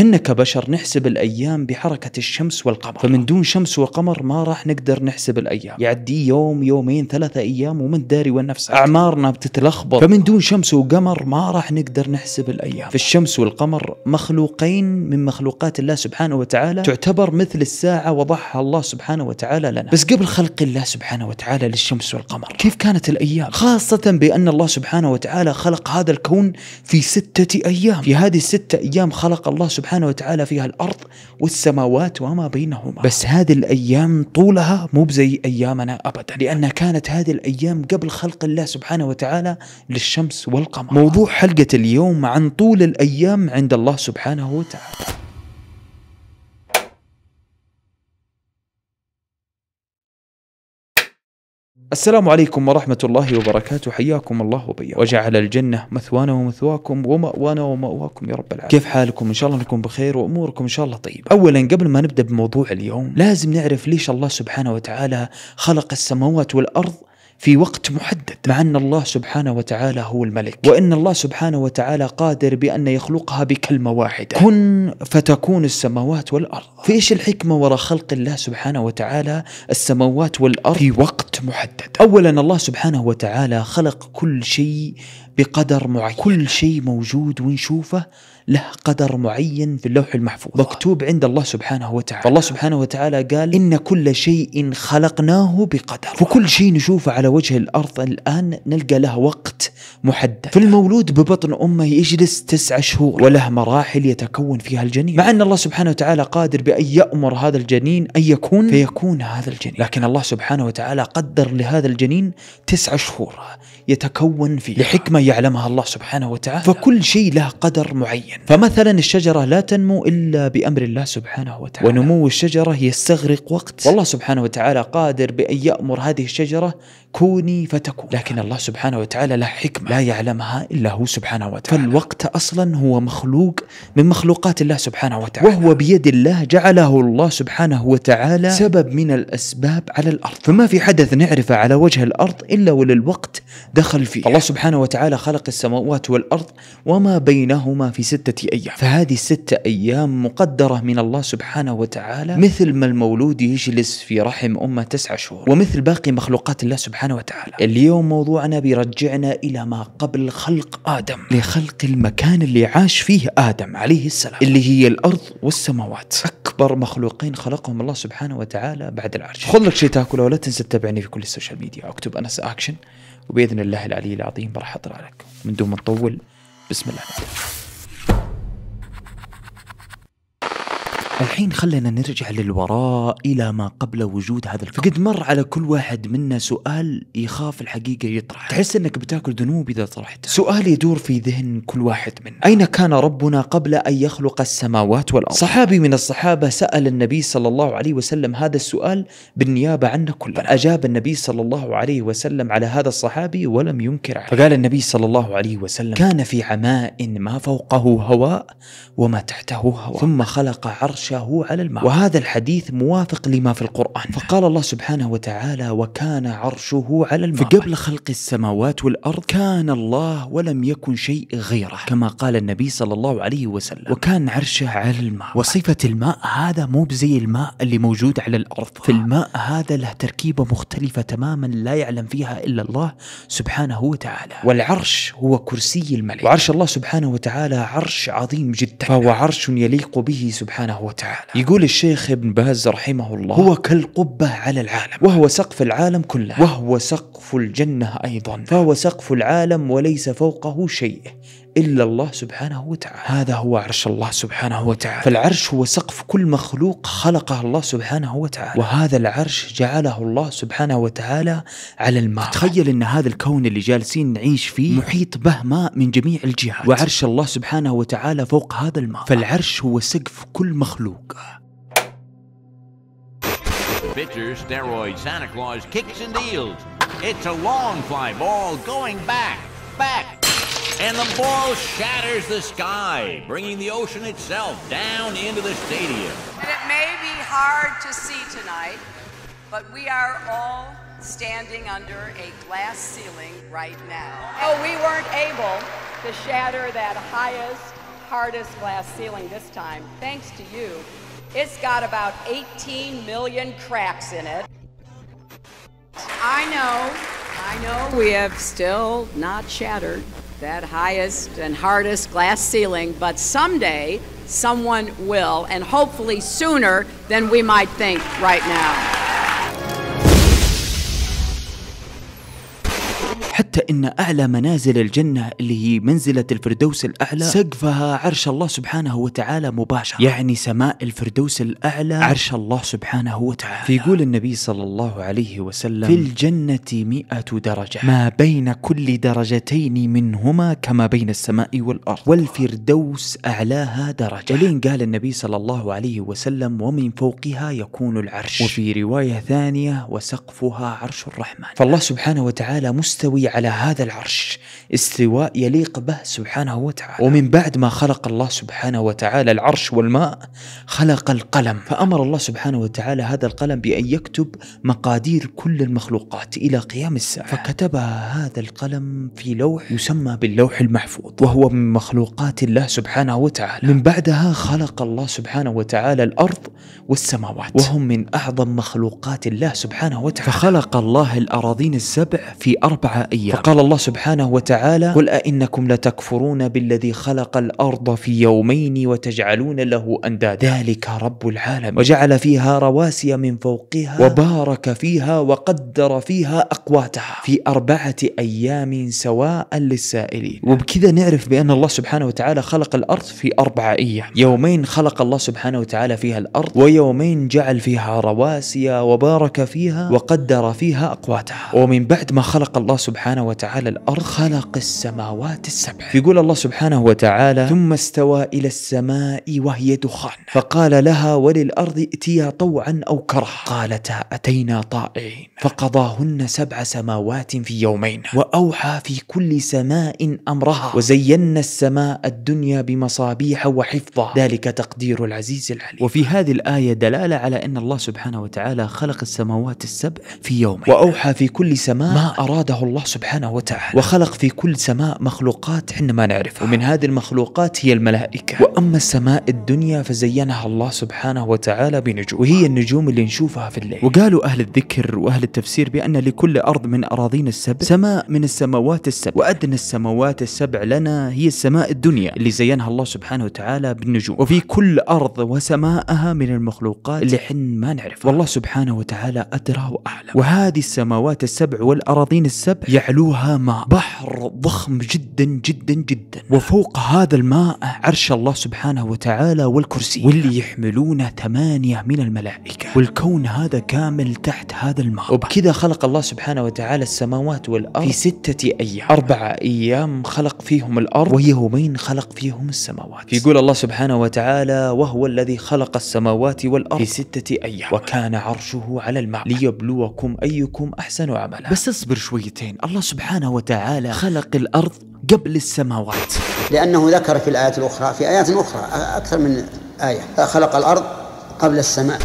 حنا كبشر نحسب الأيام بحركة الشمس والقمر فمن دون شمس وقمر ما راح نقدر نحسب الأيام يعدي يوم يومين ثلاثة أيام ومن داري وين أعمارنا بتتلخبط فمن دون شمس وقمر ما راح نقدر نحسب الأيام فالشمس والقمر مخلوقين من مخلوقات الله سبحانه وتعالى تعتبر مثل الساعة وضعها الله سبحانه وتعالى لنا بس قبل خلق الله سبحانه وتعالى للشمس والقمر كيف كانت الأيام خاصة بأن الله سبحانه وتعالى خلق هذا الكون في ستة أيام في هذه الستة أيام خلق الله سبحانه سبحانه وتعالى فيها الأرض والسماوات وما بينهما بس هذه الأيام طولها مو بزي أيامنا أبدا لان كانت هذه الأيام قبل خلق الله سبحانه وتعالى للشمس والقمر موضوع حلقة اليوم عن طول الأيام عند الله سبحانه وتعالى السلام عليكم ورحمة الله وبركاته حياكم الله وبياكم وجعل الجنة مثوانا ومثواكم ومأوانا ومأواكم يا رب العالمين كيف حالكم إن شاء الله نكون بخير وأموركم إن شاء الله طيبة أولا قبل ما نبدأ بموضوع اليوم لازم نعرف ليش الله سبحانه وتعالى خلق السماوات والأرض في وقت محدد مع أن الله سبحانه وتعالى هو الملك وأن الله سبحانه وتعالى قادر بأن يخلقها بكلمة واحدة كن فتكون السماوات والأرض فإيش الحكمة وراء خلق الله سبحانه وتعالى السماوات والأرض في وقت محدد أولا الله سبحانه وتعالى خلق كل شيء بقدر معين كل شيء موجود ونشوفه له قدر معين في اللوح المحفوظ مكتوب عند الله سبحانه وتعالى فالله سبحانه وتعالى قال إن كل شيء خلقناه بقدر فكل شيء نشوفه على وجه الأرض الآن نلقى له وقت محدد فالمولود ببطن أمه يجلس تسعة شهور وله مراحل يتكون فيها الجنين مع أن الله سبحانه وتعالى قادر بأن يأمر هذا الجنين أن يكون فيكون هذا الجنين لكن الله سبحانه وتعالى قدر لهذا الجنين تسعة شهور يتكون فيه لحكمة يعلمها الله سبحانه وتعالى فكل شيء له قدر معين فمثلا الشجرة لا تنمو إلا بأمر الله سبحانه وتعالى ونمو الشجرة يستغرق وقت والله سبحانه وتعالى قادر بأن يأمر هذه الشجرة كوني فتكون لكن الله سبحانه وتعالى له حكمة لا يعلمها إلا هو سبحانه وتعالى فالوقت أصلا هو مخلوق من مخلوقات الله سبحانه وتعالى وهو بيد الله جعله الله سبحانه وتعالى سبب من الأسباب على الأرض فما في حدث نعرفه على وجه الأرض إلا وللوقت دخل فيه الله سبحانه وتعالى تعالى خلق السماوات والأرض وما بينهما في ستة أيام فهذه الستة أيام مقدرة من الله سبحانه وتعالى مثل ما المولود يجلس في رحم أمه تسعة شهور ومثل باقي مخلوقات الله سبحانه وتعالى اليوم موضوعنا بيرجعنا إلى ما قبل خلق آدم لخلق المكان اللي عاش فيه آدم عليه السلام اللي هي الأرض والسماوات أكبر مخلوقين خلقهم الله سبحانه وتعالى بعد العرش خذ لك شيء تاكله ولا تنسى تتابعني في كل السوشيال ميديا اكتب أنس أكشن وباذن الله العلي العظيم راح اطلع لك من دون ما نطول بسم الله الحين خلينا نرجع للوراء إلى ما قبل وجود هذا الفقر فقد مر على كل واحد منا سؤال يخاف الحقيقة يطرح تحس أنك بتاكل ذنوب إذا طرحته سؤال يدور في ذهن كل واحد منا أين كان ربنا قبل أن يخلق السماوات والأرض صحابي من الصحابة سأل النبي صلى الله عليه وسلم هذا السؤال بالنيابة عنا كل فأجاب النبي صلى الله عليه وسلم على هذا الصحابي ولم ينكر عليه فقال النبي صلى الله عليه وسلم كان في عماء ما فوقه هواء وما تحته هواء ثم خلق عرش يغشاه على الماء وهذا الحديث موافق لما في القرآن فقال الله سبحانه وتعالى وكان عرشه على الماء فقبل خلق السماوات والأرض كان الله ولم يكن شيء غيره كما قال النبي صلى الله عليه وسلم وكان عرشه على الماء وصفة الماء هذا مو بزي الماء اللي موجود على الأرض في الماء هذا له تركيبة مختلفة تماما لا يعلم فيها إلا الله سبحانه وتعالى والعرش هو كرسي الملك وعرش الله سبحانه وتعالى عرش عظيم جدا فهو عرش يليق به سبحانه وتعالى وتعالى يقول الشيخ ابن باز رحمه الله هو كالقبة على العالم وهو سقف العالم كله وهو سقف الجنة أيضا فهو سقف العالم وليس فوقه شيء إلا الله سبحانه وتعالى هذا هو عرش الله سبحانه وتعالى فالعرش هو سقف كل مخلوق خلقه الله سبحانه وتعالى وهذا العرش جعله الله سبحانه وتعالى على الماء تخيل أن هذا الكون اللي جالسين نعيش فيه محيط به ماء من جميع الجهات وعرش الله سبحانه وتعالى فوق هذا الماء فالعرش هو سقف كل مخلوق It's a long fly ball going back, back, And the ball shatters the sky, bringing the ocean itself down into the stadium. And it may be hard to see tonight, but we are all standing under a glass ceiling right now. Oh, we weren't able to shatter that highest, hardest glass ceiling this time, thanks to you. It's got about 18 million cracks in it. I know, I know we have still not shattered that highest and hardest glass ceiling, but someday someone will, and hopefully sooner than we might think right now. حتى ان اعلى منازل الجنه اللي هي منزله الفردوس الاعلى سقفها عرش الله سبحانه وتعالى مباشره يعني سماء الفردوس الاعلى عرش الله سبحانه وتعالى فيقول النبي صلى الله عليه وسلم في الجنه مئة درجه ما بين كل درجتين منهما كما بين السماء والارض والفردوس اعلاها درجه ولين قال النبي صلى الله عليه وسلم ومن فوقها يكون العرش وفي روايه ثانيه وسقفها عرش الرحمن فالله سبحانه وتعالى مستوي على هذا العرش استواء يليق به سبحانه وتعالى ومن بعد ما خلق الله سبحانه وتعالى العرش والماء خلق القلم فأمر الله سبحانه وتعالى هذا القلم بأن يكتب مقادير كل المخلوقات إلى قيام الساعة فكتبها هذا القلم في لوح يسمى باللوح المحفوظ وهو من مخلوقات الله سبحانه وتعالى من بعدها خلق الله سبحانه وتعالى الأرض والسماوات وهم من أعظم مخلوقات الله سبحانه وتعالى فخلق الله الأراضين السبع في أربعة أيام الايام فقال الله سبحانه وتعالى قل أئنكم لتكفرون بالذي خلق الارض في يومين وتجعلون له اندادا ذلك رب العالمين وجعل فيها رواسي من فوقها وبارك فيها وقدر فيها اقواتها في اربعه ايام سواء للسائلين نعم. وبكذا نعرف بان الله سبحانه وتعالى خلق الارض في اربعه ايام يومين خلق الله سبحانه وتعالى فيها الارض ويومين جعل فيها رواسي وبارك فيها وقدر فيها اقواتها ومن بعد ما خلق الله سبحانه سبحانه وتعالى الأرض خلق السماوات السبع يقول الله سبحانه وتعالى ثم استوى إلى السماء وهي دخان فقال لها وللأرض ائتيا طوعا أو كرها قالتا أتينا طائعين فقضاهن سبع سماوات في يومين وأوحى في كل سماء أمرها وزينا السماء الدنيا بمصابيح وحفظا ذلك تقدير العزيز العليم وفي هذه الآية دلالة على أن الله سبحانه وتعالى خلق السماوات السبع في يومين وأوحى في كل سماء ما أراده الله سبحانه سبحانه وتعالى وخلق في كل سماء مخلوقات حنا ما نعرفها ومن هذه المخلوقات هي الملائكة وأما السماء الدنيا فزينها الله سبحانه وتعالى بنجوم وهي النجوم اللي نشوفها في الليل وقالوا أهل الذكر وأهل التفسير بأن لكل أرض من أراضين السبع سماء من السماوات السبع وأدنى السماوات السبع لنا هي السماء الدنيا اللي زينها الله سبحانه وتعالى بالنجوم وفي كل أرض وسماءها من المخلوقات اللي حن ما نعرفها والله سبحانه وتعالى أدرى وأعلم وهذه السماوات السبع والأراضين السبع يعلو ملؤها ماء بحر ضخم جدا جدا جدا وفوق هذا الماء عرش الله سبحانه وتعالى والكرسي واللي يحملونه ثمانية من الملائكة والكون هذا كامل تحت هذا الماء وبكذا خلق الله سبحانه وتعالى السماوات والأرض في ستة أيام أربعة أيام خلق فيهم الأرض ويومين خلق فيهم السماوات يقول الله سبحانه وتعالى وهو الذي خلق السماوات والأرض في ستة أيام وكان عرشه على الماء ليبلوكم أيكم أحسن عملا بس اصبر شويتين الله سبحانه وتعالى خلق الأرض قبل السماوات لأنه ذكر في الآيات الأخرى في آيات أخرى أكثر من آية خلق الأرض قبل السماء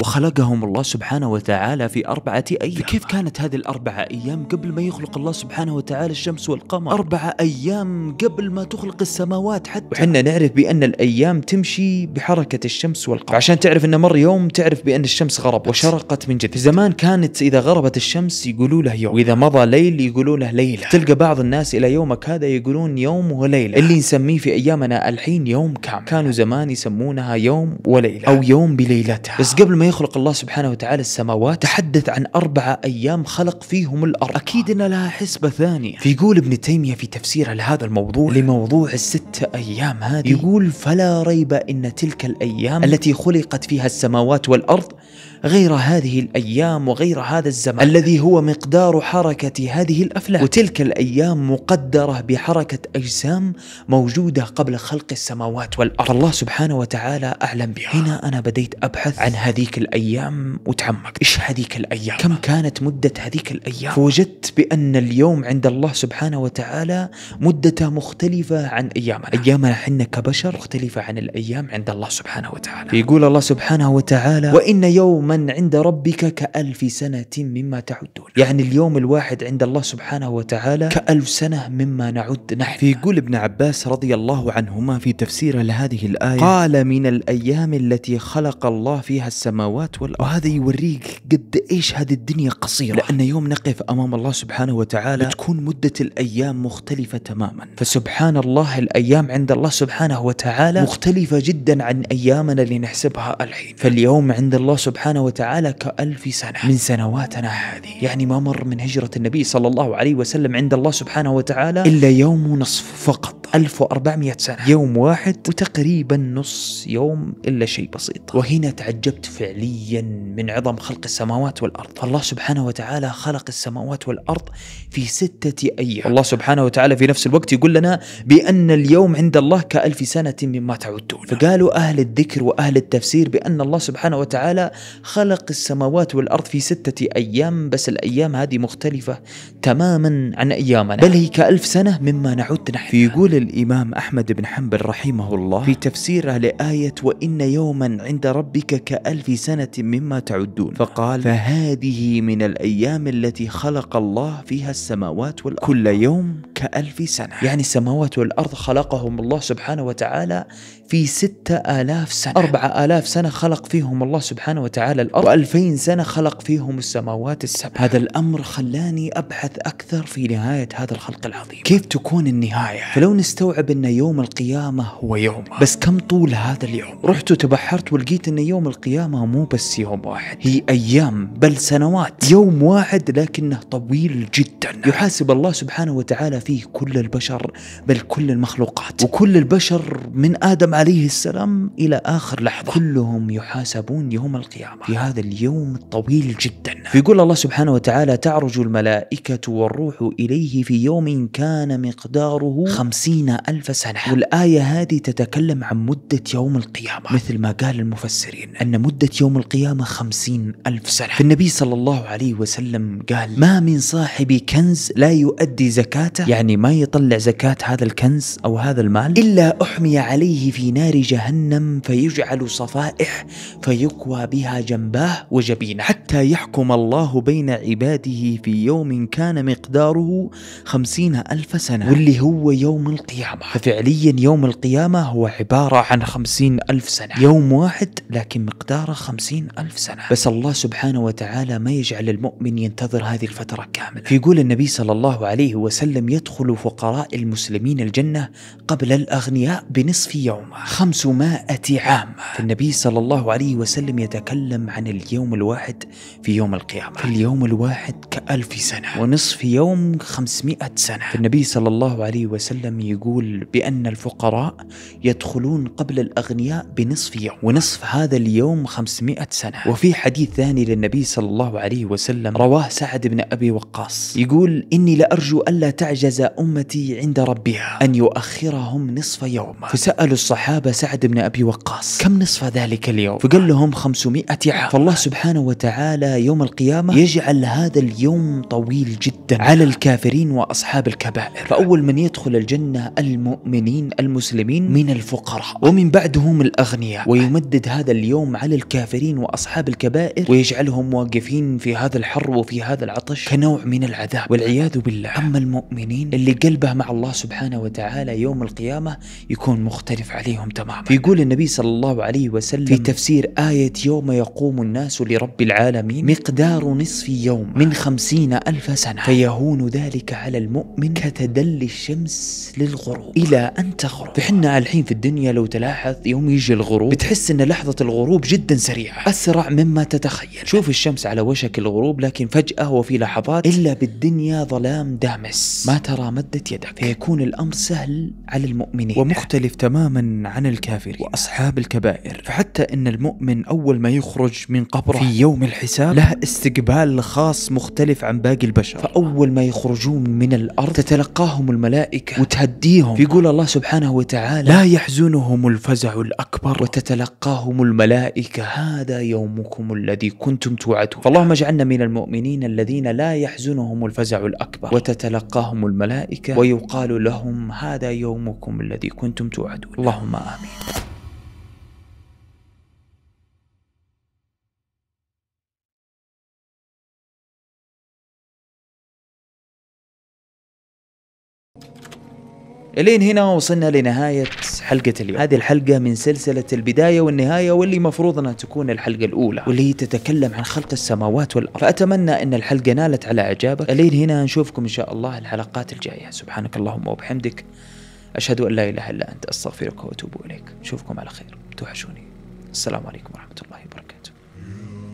وخلقهم الله سبحانه وتعالى في أربعة أيام كيف كانت هذه الأربعة أيام قبل ما يخلق الله سبحانه وتعالى الشمس والقمر أربعة أيام قبل ما تخلق السماوات حتى وحنا نعرف بأن الأيام تمشي بحركة الشمس والقمر عشان تعرف أن مر يوم تعرف بأن الشمس غربت وشرقت من جديد في زمان كانت إذا غربت الشمس يقولوا له يوم وإذا مضى ليل يقولوا له ليلة تلقى بعض الناس إلى يومك هذا يقولون يوم وليلة اللي نسميه في أيامنا الحين يوم كامل كانوا زمان يسمونها يوم وليلة أو يوم بليلتها بس قبل ما يخلق الله سبحانه وتعالى السماوات تحدث عن أربعة أيام خلق فيهم الأرض أكيد أن لها حسبة ثانية فيقول ابن تيمية في تفسيره لهذا الموضوع لموضوع الستة أيام هذه يقول فلا ريب أن تلك الأيام التي خلقت فيها السماوات والأرض غير هذه الأيام وغير هذا الزمان الذي هو مقدار حركة هذه الأفلاك وتلك الأيام مقدرة بحركة أجسام موجودة قبل خلق السماوات والأرض الله سبحانه وتعالى أعلم بها هنا أنا بديت أبحث عن هذيك الأيام وتعمقت إيش هذيك الأيام كم كانت مدة هذيك الأيام فوجدت بأن اليوم عند الله سبحانه وتعالى مدته مختلفة عن أيامنا أيامنا حنا كبشر مختلفة عن الأيام عند الله سبحانه وتعالى يقول الله سبحانه وتعالى وإن يوما ومن عند ربك كألف سنة مما تعدون يعني اليوم الواحد عند الله سبحانه وتعالى كألف سنة مما نعد نحن في قول ابن عباس رضي الله عنهما في تفسيره لهذه الآية قال من الأيام التي خلق الله فيها السماوات والأرض وهذا يوريك قد إيش هذه الدنيا قصيرة لأن يوم نقف أمام الله سبحانه وتعالى تكون مدة الأيام مختلفة تماما فسبحان الله الأيام عند الله سبحانه وتعالى مختلفة جدا عن أيامنا اللي نحسبها الحين فاليوم عند الله سبحانه وتعالى كألف سنة من سنواتنا هذه يعني ما مر من هجرة النبي صلى الله عليه وسلم عند الله سبحانه وتعالى إلا يوم ونصف فقط 1400 سنة يوم واحد وتقريبا نص يوم إلا شيء بسيط وهنا تعجبت فعليا من عظم خلق السماوات والأرض الله سبحانه وتعالى خلق السماوات والأرض في ستة أيام الله سبحانه وتعالى في نفس الوقت يقول لنا بأن اليوم عند الله كألف سنة مما تعدون فقالوا أهل الذكر وأهل التفسير بأن الله سبحانه وتعالى خلق السماوات والأرض في ستة أيام بس الأيام هذه مختلفة تماما عن أيامنا بل هي كألف سنة مما نعد نحن فيقول الإمام أحمد بن حنبل رحمه الله في تفسيره لآية وإن يوما عند ربك كألف سنة مما تعدون فقال فهذه من الأيام التي خلق الله فيها السماوات والأرض كل يوم كألف سنة يعني السماوات والأرض خلقهم الله سبحانه وتعالى في ستة آلاف سنة أربعة آلاف سنة خلق فيهم الله سبحانه وتعالى الأرض وألفين سنة خلق فيهم السماوات السبع هذا الأمر خلاني أبحث أكثر في نهاية هذا الخلق العظيم كيف تكون النهاية فلو نستوعب أن يوم القيامة هو يوم بس كم طول هذا اليوم رحت وتبحرت ولقيت أن يوم القيامة مو بس يوم واحد هي أيام بل سنوات يوم واحد لكنه طويل جدا يحاسب الله سبحانه وتعالى فيه كل البشر بل كل المخلوقات وكل البشر من آدم عليه السلام إلى آخر لحظة كلهم يحاسبون يوم القيامة في هذا اليوم الطويل جدا فيقول الله سبحانه وتعالى تعرج الملائكة والروح إليه في يوم كان مقداره خمسين ألف سنة والآية هذه تتكلم عن مدة يوم القيامة مثل ما قال المفسرين أن مدة يوم القيامة خمسين ألف سنة فالنبي صلى الله عليه وسلم قال ما من صاحب كنز لا يؤدي زكاته يعني ما يطلع زكاة هذا الكنز أو هذا المال إلا أحمي عليه في في نار جهنم فيجعل صفائح فيكوى بها جنباه وجبينه حتى حتى يحكم الله بين عباده في يوم كان مقداره خمسين ألف سنة واللي هو يوم القيامة ففعليا يوم القيامة هو عبارة عن خمسين ألف سنة يوم واحد لكن مقداره خمسين ألف سنة بس الله سبحانه وتعالى ما يجعل المؤمن ينتظر هذه الفترة كاملة فيقول النبي صلى الله عليه وسلم يدخل فقراء المسلمين الجنة قبل الأغنياء بنصف يوم خمسمائة عام فالنبي صلى الله عليه وسلم يتكلم عن اليوم الواحد في يوم القيامة في اليوم الواحد كألف سنة ونصف يوم خمسمائة سنة النبي صلى الله عليه وسلم يقول بأن الفقراء يدخلون قبل الأغنياء بنصف يوم ونصف هذا اليوم خمسمائة سنة وفي حديث ثاني للنبي صلى الله عليه وسلم رواه سعد بن أبي وقاص يقول إني لأرجو ألا تعجز أمتي عند ربها أن يؤخرهم نصف يوم فسألوا الصحابة سعد بن أبي وقاص كم نصف ذلك اليوم فقال لهم خمسمائة عام فالله سبحانه وتعالى تعالى يوم القيامة يجعل هذا اليوم طويل جدا على الكافرين وأصحاب الكبائر فأول من يدخل الجنة المؤمنين المسلمين من الفقراء ومن بعدهم الأغنياء ويمدد هذا اليوم على الكافرين وأصحاب الكبائر ويجعلهم واقفين في هذا الحر وفي هذا العطش كنوع من العذاب والعياذ بالله أما المؤمنين اللي قلبه مع الله سبحانه وتعالى يوم القيامة يكون مختلف عليهم تماما يقول النبي صلى الله عليه وسلم في تفسير آية يوم يقوم الناس لرب العالمين العالمين مقدار نصف يوم من خمسين ألف سنة فيهون ذلك على المؤمن كتدلي الشمس للغروب إلى أن تغرب فحنا الحين في الدنيا لو تلاحظ يوم يجي الغروب بتحس أن لحظة الغروب جدا سريعة أسرع مما تتخيل شوف الشمس على وشك الغروب لكن فجأة وفي لحظات إلا بالدنيا ظلام دامس ما ترى مدة يدك فيكون الأمر سهل على المؤمنين ومختلف تماما عن الكافرين وأصحاب الكبائر فحتى أن المؤمن أول ما يخرج من قبره في يوم الحساب الحساب لها استقبال خاص مختلف عن باقي البشر فأول ما يخرجون من الأرض تتلقاهم الملائكة وتهديهم يقول الله سبحانه وتعالى لا يحزنهم الفزع الأكبر وتتلقاهم الملائكة هذا يومكم الذي كنتم توعدون فاللهم اجعلنا من المؤمنين الذين لا يحزنهم الفزع الأكبر وتتلقاهم الملائكة ويقال لهم هذا يومكم الذي كنتم توعدون اللهم آمين الين هنا وصلنا لنهاية حلقة اليوم هذه الحلقة من سلسلة البداية والنهاية واللي مفروض أنها تكون الحلقة الأولى واللي تتكلم عن خلق السماوات والأرض فأتمنى أن الحلقة نالت على إعجابك الين هنا نشوفكم إن شاء الله الحلقات الجاية سبحانك اللهم وبحمدك أشهد أن لا إله إلا أنت أستغفرك وأتوب إليك نشوفكم على خير توحشوني السلام عليكم ورحمة الله وبركاته